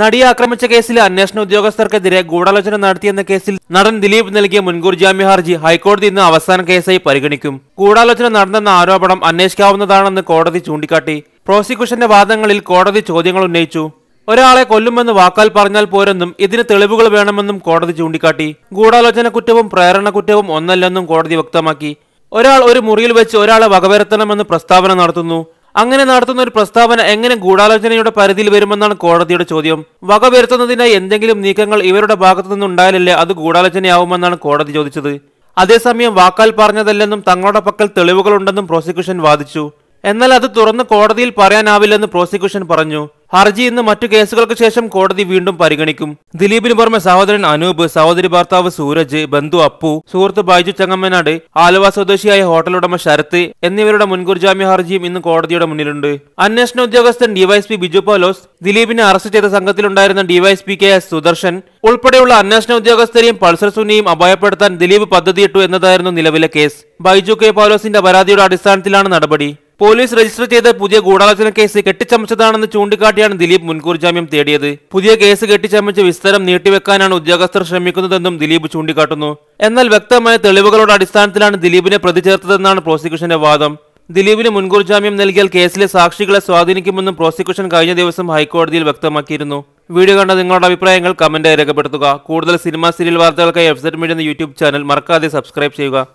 നടിയെ ആക്രമിച്ച കേസിലെ അന്വേഷണ ഉദ്യോഗസ്ഥർക്കെതിരെ ഗൂഢാലോചന നടത്തിയെന്ന കേസിൽ നടൻ ദിലീപ് നൽകിയ മുൻകൂർ ജാമ്യ ഹർജി ഹൈക്കോടതി ഇന്ന് അവസാന കേസായി പരിഗണിക്കും ഗൂഢാലോചന നടന്നെന്ന ആരോപണം അന്വേഷിക്കാവുന്നതാണെന്ന് കോടതി ചൂണ്ടിക്കാട്ടി പ്രോസിക്യൂഷന്റെ വാദങ്ങളിൽ കോടതി ചോദ്യങ്ങൾ ഉന്നയിച്ചു ഒരാളെ കൊല്ലുമെന്ന് വാക്കാൽ പറഞ്ഞാൽ പോരെന്നും ഇതിന് തെളിവുകൾ വേണമെന്നും കോടതി ചൂണ്ടിക്കാട്ടി ഗൂഢാലോചന കുറ്റവും പ്രേരണ കുറ്റവും ഒന്നല്ലെന്നും കോടതി വ്യക്തമാക്കി ഒരാൾ ഒരു മുറിയിൽ വെച്ച് ഒരാളെ വകവരുത്തണമെന്ന് പ്രസ്താവന നടത്തുന്നു അങ്ങനെ നടത്തുന്ന ഒരു പ്രസ്താവന എങ്ങനെ ഗൂഢാലോചനയുടെ പരിധിയിൽ വരുമെന്നാണ് കോടതിയുടെ ചോദ്യം വകവരുത്തുന്നതിനായി എന്തെങ്കിലും നീക്കങ്ങൾ ഇവരുടെ ഭാഗത്തു നിന്നുണ്ടായാലല്ലേ അത് ഗൂഢാലോചനയാവുമെന്നാണ് കോടതി ചോദിച്ചത് അതേസമയം വാക്കാൽ പറഞ്ഞതല്ലെന്നും തങ്ങളുടെ പക്കൽ തെളിവുകളുണ്ടെന്നും പ്രോസിക്യൂഷൻ വാദിച്ചു എന്നാൽ അത് തുറന്ന് കോടതിയിൽ പറയാനാവില്ലെന്ന് പ്രോസിക്യൂഷൻ പറഞ്ഞു ഹർജി ഇന്ന് മറ്റു കേസുകൾക്ക് ശേഷം കോടതി വീണ്ടും പരിഗണിക്കും ദിലീപിന് പുറമെ സഹോദരൻ അനൂപ് സഹോദരി ഭർത്താവ് സൂരജ് ബന്ധു അപ്പു സുഹൃത്ത് ബൈജു ചങ്ങമ്മനാട് ആലുവ സ്വദേശിയായ ഹോട്ടലുടമ ശരത്ത് എന്നിവരുടെ മുൻകൂർ ജാമ്യ ഹർജിയും ഇന്ന് കോടതിയുടെ മുന്നിലുണ്ട് അന്വേഷണ ഉദ്യോഗസ്ഥൻ ഡിവൈഎസ്പി ബിജു പോലോസ് ദിലീപിനെ അറസ്റ്റ് ചെയ്ത സംഘത്തിലുണ്ടായിരുന്ന ഡിവൈഎസ്പി കെ എസ് സുദർശൻ ഉൾപ്പെടെയുള്ള അന്വേഷണ ഉദ്യോഗസ്ഥരെയും പൾസർ സുനിയും അപായപ്പെടുത്താൻ ദിലീപ് പദ്ധതിയിട്ടു എന്നതായിരുന്നു നിലവിലെ കേസ് ബൈജു കെ പോലോസിന്റെ പരാതിയുടെ അടിസ്ഥാനത്തിലാണ് നടപടി പോലീസ് രജിസ്റ്റർ ചെയ്ത പുതിയ ഗൂഢാലോചന കേസ് കെട്ടിച്ചമച്ചതാണെന്ന് ചൂണ്ടിക്കാട്ടിയാണ് ദിലീപ് മുൻകൂർ ജാമ്യം തേടിയത് പുതിയ കേസ് കെട്ടിച്ചമച്ച് വിസ്തരം നീട്ടിവെക്കാനാണ് ഉദ്യോഗസ്ഥർ ശ്രമിക്കുന്നതെന്നും ദിലീപ് ചൂണ്ടിക്കാട്ടുന്നു എന്നാൽ വ്യക്തമായ തെളിവുകളുടെ അടിസ്ഥാനത്തിലാണ് ദിലീപിനെ പ്രതി ചേർത്തതെന്നാണ് പ്രോസിക്യൂഷന്റെ വാദം ദിലീപിന് മുൻകൂർ ജാമ്യം നൽകിയാൽ കേസിലെ സാക്ഷികളെ സ്വാധീനിക്കുമെന്നും പ്രോസിക്യൂഷൻ കഴിഞ്ഞ ദിവസം ഹൈക്കോടതിയിൽ വ്യക്തമാക്കിയിരുന്നു വീഡിയോ കണ്ട നിങ്ങളുടെ അഭിപ്രായങ്ങൾ കമന്റായി രേഖപ്പെടുത്തുക കൂടുതൽ സിനിമ സീരിയൽ വാർത്തകൾക്കായി എഫ്സെറ്റ് മീഡിയ എന്ന യൂട്യൂബ് ചാനൽ മറക്കാതെ സബ്സ്ക്രൈബ് ചെയ്യുക